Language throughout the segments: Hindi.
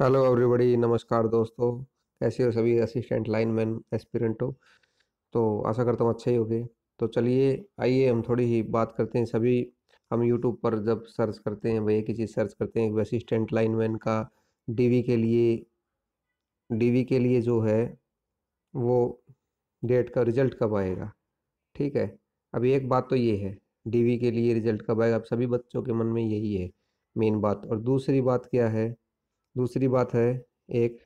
हेलो एवरीबॉडी नमस्कार दोस्तों कैसे हो सभी असिस्टेंट लाइनमैन हो तो आशा करता हूँ अच्छे ही होगे तो चलिए आइए हम थोड़ी ही बात करते हैं सभी हम यूट्यूब पर जब सर्च करते हैं भाई एक ही चीज़ सर्च करते हैं असिस्टेंट लाइनमैन का डीवी के लिए डीवी के लिए जो है वो डेट का रिजल्ट कब आएगा ठीक है अभी एक बात तो ये है डीवी के लिए रिजल्ट कब आएगा अब सभी बच्चों के मन में यही है मेन बात और दूसरी बात क्या है दूसरी बात है एक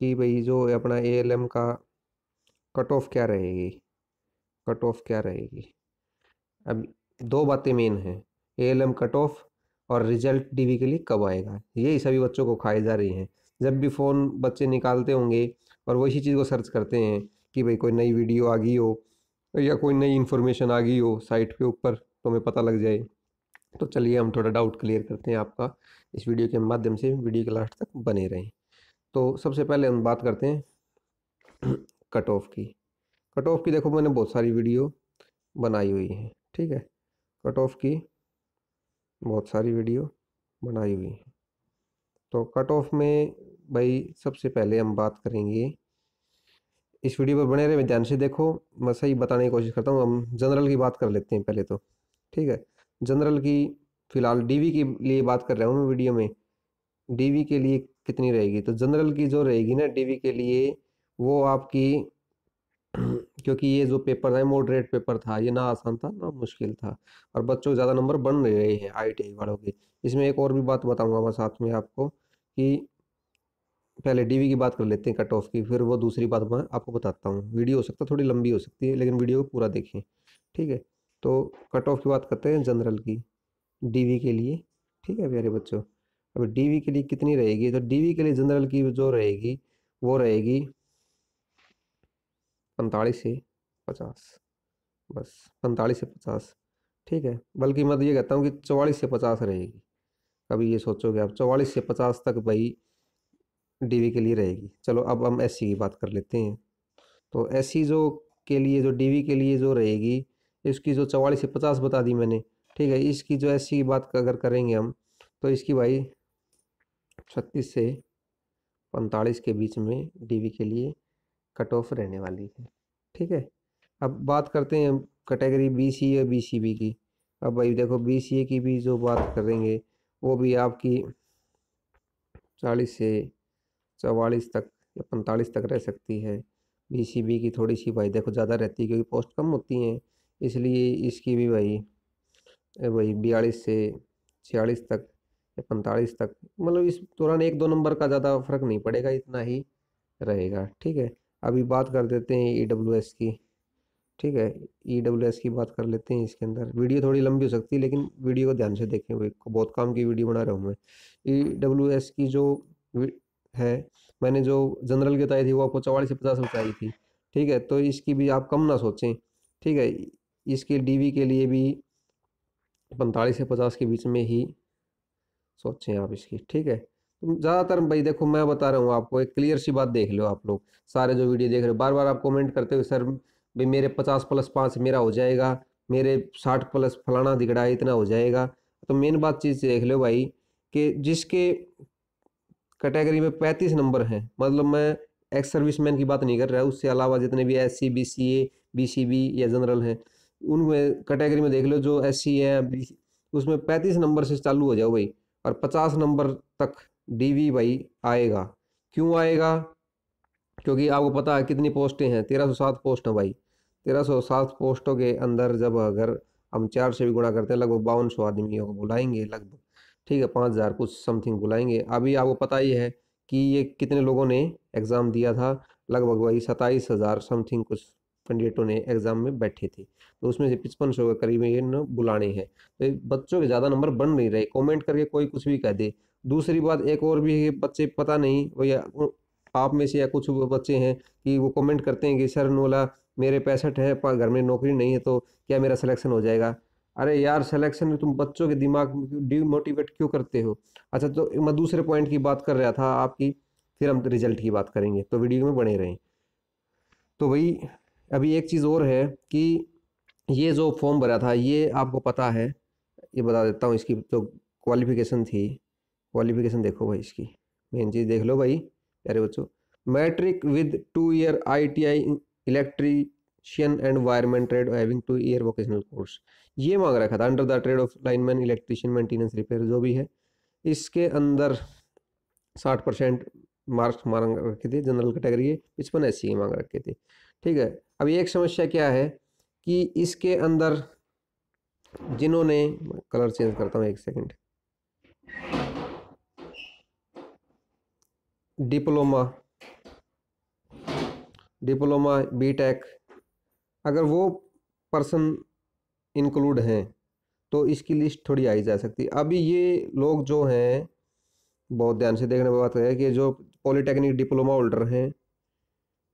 कि भाई जो अपना ए का कट ऑफ क्या रहेगी कट ऑफ क्या रहेगी अब दो बातें मेन हैं ए कट ऑफ और रिजल्ट डीवी के लिए कब आएगा यही सभी बच्चों को खाई जा रही हैं जब भी फ़ोन बच्चे निकालते होंगे और वो इसी चीज़ को सर्च करते हैं कि भाई कोई नई वीडियो आ गई हो या कोई नई इन्फॉर्मेशन आ गई हो साइट के ऊपर तो हमें पता लग जाए तो चलिए हम थोड़ा डाउट क्लियर करते हैं आपका इस वीडियो के माध्यम से वीडियो के लास्ट तक बने रहें तो सबसे पहले हम बात करते हैं कट ऑफ की कट ऑफ की देखो मैंने बहुत सारी वीडियो बनाई हुई हैं ठीक है कट ऑफ की बहुत सारी वीडियो बनाई हुई हैं तो कट ऑफ में भाई सबसे पहले हम बात करेंगे इस वीडियो पर बने रहे ध्यान से देखो मैं सही बताने की कोशिश करता हूँ हम जनरल की बात कर लेते हैं पहले तो ठीक है जनरल की फ़िलहाल डीवी के लिए बात कर रहा हूँ मैं वीडियो में डीवी के लिए कितनी रहेगी तो जनरल की जो रहेगी ना डीवी के लिए वो आपकी क्योंकि ये जो पेपर था मॉडरेट पेपर था ये ना आसान था ना मुश्किल था और बच्चों ज़्यादा नंबर बन रहे हैं आई वालों के इसमें एक और भी बात बताऊँगा मैं साथ में आपको कि पहले डीवी की बात कर लेते हैं कट ऑफ की फिर वो दूसरी बात मैं आपको बताता हूँ वीडियो हो सकता थोड़ी लंबी हो सकती है लेकिन वीडियो को पूरा देखें ठीक है तो कट ऑफ की बात करते हैं जनरल की डीवी के लिए ठीक है प्यारे बच्चों अब डीवी के लिए कितनी रहेगी तो डीवी के लिए जनरल की जो रहेगी वो रहेगी पैंतालीस से पचास बस पैंतालीस से पचास ठीक है बल्कि मैं तो ये कहता हूँ कि चौवालीस से पचास रहेगी कभी ये सोचोगे आप चौवालीस से पचास तक भाई डीवी के लिए रहेगी चलो अब हम एससी की बात कर लेते हैं तो एससी जो के लिए जो डीवी के लिए जो रहेगी इसकी जो चवालीस से पचास बता दी मैंने ठीक है इसकी जो एस की बात अगर करेंगे हम तो इसकी भाई छत्तीस से पैंतालीस के बीच में डीवी के लिए कट ऑफ रहने वाली है ठीक है अब बात करते हैं कैटेगरी बी सी या बी सी बी की अब भाई देखो बी सी ए की भी जो बात करेंगे वो भी आपकी चालीस से चवालीस तक या पैंतालीस तक रह सकती है बी सी बी की थोड़ी सी भाई देखो ज़्यादा रहती है क्योंकि पोस्ट कम होती हैं इसलिए इसकी भी भाई वही बयालीस से छियालीस तक या पैंतालीस तक मतलब इस दौरान एक दो नंबर का ज़्यादा फ़र्क नहीं पड़ेगा इतना ही रहेगा ठीक है अभी बात कर देते हैं ई डब्ल्यू एस की ठीक है ई डब्ल्यू एस की बात कर लेते हैं इसके अंदर वीडियो थोड़ी लंबी हो सकती है लेकिन वीडियो को ध्यान से देखें वो बहुत काम की वीडियो बना रहा हूँ मैं ई डब्ल्यू एस की जो है मैंने जो जनरल की बताई थी वो आपको चौवालीस से पचास बताई थी ठीक है तो इसकी भी आप कम ना सोचें ठीक है इसके डीवी के लिए भी पैंतालीस से पचास के बीच में ही सोचें आप इसकी ठीक है ज़्यादातर भाई देखो मैं बता रहा हूँ आपको एक क्लियर सी बात देख लो आप लोग सारे जो वीडियो देख रहे हो बार बार आप कमेंट करते हो सर भाई मेरे पचास प्लस पाँच मेरा हो जाएगा मेरे साठ प्लस फलाना दिगड़ा है इतना हो जाएगा तो मेन बात चीज़ देख लो भाई कि जिसके कैटेगरी में पैंतीस नंबर हैं मतलब मैं एक्स सर्विसमैन की बात नहीं कर रहा उससे अलावा जितने भी S C B C A B C B या जनरल हैं उनमें कैटेगरी में देख लो जो एस सी है उसमें पैंतीस नंबर से चालू हो जाओ भाई और पचास नंबर तक डी वी भाई आएगा क्यों आएगा क्योंकि आपको पता है कितनी पोस्टें हैं तेरह सौ सात पोस्ट हैं भाई तेरह सौ सात पोस्टों के अंदर जब अगर हम चार से भी गुणा करते हैं लगभग बावन सौ आदमियों को बुलाएंगे लगभग ठीक है पाँच हज़ार कुछ समथिंग बुलाएंगे अभी आपको पता ही है कि ये कितने लोगों ने एग्ज़ाम दिया था लगभग वही सत्ताईस हज़ार समथिंग कुछ कैंडिडेटों ने एग्जाम में बैठे थे तो उसमें से पिचपन सौ करीब बुलाने हैं तो बच्चों के ज़्यादा नंबर बन नहीं रहे कॉमेंट करके कोई कुछ भी कह दे दूसरी बात एक और भी है बच्चे पता नहीं या आप में से या कुछ बच्चे हैं कि वो कमेंट करते हैं कि सर नोला मेरे पैंसठ है पर घर में नौकरी नहीं है तो क्या मेरा सिलेक्शन हो जाएगा अरे यार सिलेक्शन में तुम बच्चों के दिमाग डिमोटिवेट क्यों करते हो अच्छा तो मैं दूसरे पॉइंट की बात कर रहा था आपकी फिर हम रिजल्ट की बात करेंगे तो वीडियो में बने रहें तो भाई अभी एक चीज़ और है कि ये जो फॉर्म भरा था ये आपको पता है ये बता देता हूँ इसकी जो क्वालिफिकेशन थी क्वालिफिकेशन देखो भाई इसकी मेन चीज़ देख लो भाई प्यारे बच्चों matric with two year I T I electrician and wireman trade having two year vocational course ये मांग रखा था under the trade of lineman electrician maintenance repair जो भी है इसके अंदर साठ परसेंट मार्क्स मांग रखे थे जनरल कैटेगरी है पचपन एस मांग रखे थे ठीक है अब एक समस्या क्या है कि इसके अंदर जिन्होंने कलर चेंज करता हूँ एक सेकंड डिप्लोमा डिप्लोमा बीटेक अगर वो पर्सन इंक्लूड हैं तो इसकी लिस्ट थोड़ी आई जा सकती है अभी ये लोग जो हैं बहुत ध्यान से देखने बात है कि जो पॉलिटेक्निक डिप्लोमा होल्डर हैं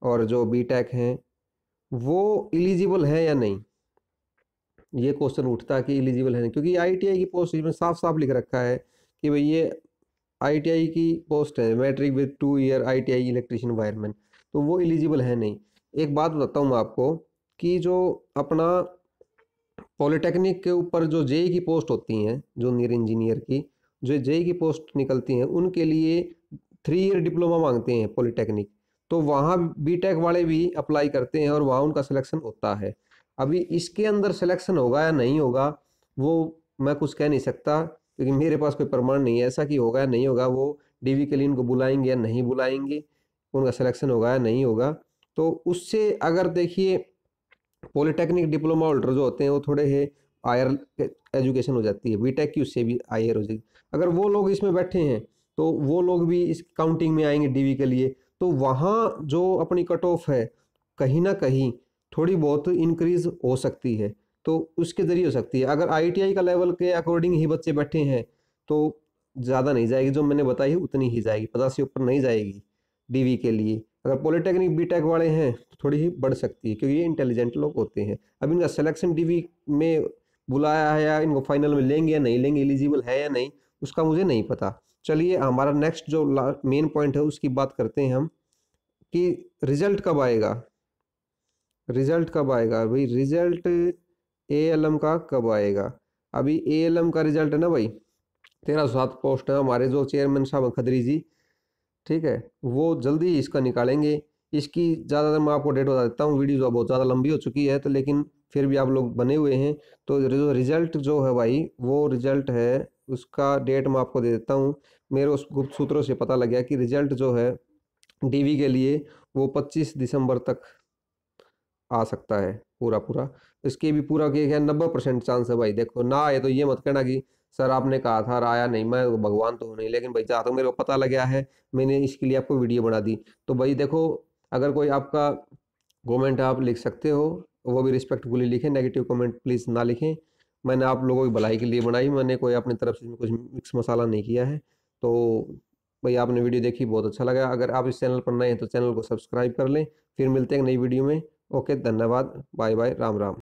और जो बी टेक हैं वो एलिजिबल है या नहीं ये क्वेश्चन उठता कि एलिजिबल है नहीं क्योंकि आईटीआई की पोस्ट इसमें साफ साफ लिख रखा है कि भाई ये आईटीआई की पोस्ट है matric with two year ITI electrician wireman तो वो एलिजिबल है नहीं एक बात बताता हूँ आपको कि जो अपना पॉलिटेक्निक के ऊपर जो जेई e की पोस्ट होती हैं जूनियर इंजीनियर की जो जेई e की पोस्ट निकलती हैं उनके लिए थ्री ईयर डिप्लोमा मांगते हैं पॉलिटेक्निक तो वहाँ बी टेक वाले भी अप्लाई करते हैं और वहाँ उनका सिलेक्शन होता है अभी इसके अंदर सिलेक्शन होगा या नहीं होगा वो मैं कुछ कह नहीं सकता क्योंकि मेरे पास कोई प्रमाण नहीं है ऐसा कि होगा या नहीं होगा वो डी के लिए इनको बुलाएंगे या नहीं बुलाएंगे उनका सिलेक्शन होगा या नहीं होगा तो उससे अगर देखिए पॉलिटेक्निक डिप्लोमा होल्डर जो होते हैं वो थोड़े है हायर एजुकेशन हो जाती है बीटेक की उससे भी हायर हो जाएगी अगर वो लोग इसमें बैठे हैं तो वो लोग भी इस काउंटिंग में आएंगे डीवी के लिए तो वहाँ जो अपनी कट ऑफ है कहीं ना कहीं थोड़ी बहुत इंक्रीज हो सकती है तो उसके ज़रिए हो सकती है अगर आई का लेवल के अकॉर्डिंग ही बच्चे बैठे हैं तो ज़्यादा नहीं जाएगी जो मैंने बताई है उतनी ही जाएगी पचास से ऊपर नहीं जाएगी डीवी के लिए अगर पॉलिटेक्निक बीटेक वाले हैं तो थोड़ी ही बढ़ सकती है क्योंकि ये इंटेलिजेंट लोग होते हैं अब इनका सिलेक्शन डीवी में बुलाया है या इनको फाइनल में लेंगे या नहीं लेंगे एलिजिबल है या नहीं उसका मुझे नहीं पता चलिए हमारा नेक्स्ट जो मेन पॉइंट है उसकी बात करते हैं हम कि रिजल्ट कब आएगा रिजल्ट कब आएगा भाई रिजल्ट ए एल एम का कब आएगा अभी ए एल एम का रिजल्ट है ना भाई तेरह सौ सात पोस्ट है हमारे जो चेयरमैन साहब खदरी जी ठीक है वो जल्दी इसका निकालेंगे इसकी ज़्यादातर मैं आपको डेट बता देता हूँ वीडियो बहुत ज़्यादा लंबी हो चुकी है तो लेकिन फिर भी आप लोग बने हुए हैं तो रिजल्ट जो है भाई वो रिजल्ट है उसका डेट मैं आपको दे देता हूँ मेरे उस गुप्त सूत्रों से पता लग गया कि रिजल्ट जो है डीवी के लिए वो 25 दिसंबर तक आ सकता है पूरा पूरा इसके भी पूरा किया गया नब्बे परसेंट चांस है भाई देखो ना आए तो ये मत कहना कि सर आपने कहा था आया नहीं मैं तो भगवान तो हूँ नहीं लेकिन भाई चाहता हूँ मेरे को पता लग गया है मैंने इसके लिए आपको वीडियो बना दी तो भाई देखो अगर कोई आपका कमेंट आप लिख सकते हो वो भी रिस्पेक्टफुली लिखें नेगेटिव कॉमेंट प्लीज़ ना लिखें मैंने आप लोगों की भलाई के लिए बनाई मैंने कोई अपनी तरफ से इसमें कुछ मिक्स मसाला नहीं किया है तो भाई आपने वीडियो देखी बहुत अच्छा लगा अगर आप इस चैनल पर नए हैं तो चैनल को सब्सक्राइब कर लें फिर मिलते हैं नई वीडियो में ओके धन्यवाद बाय बाय राम राम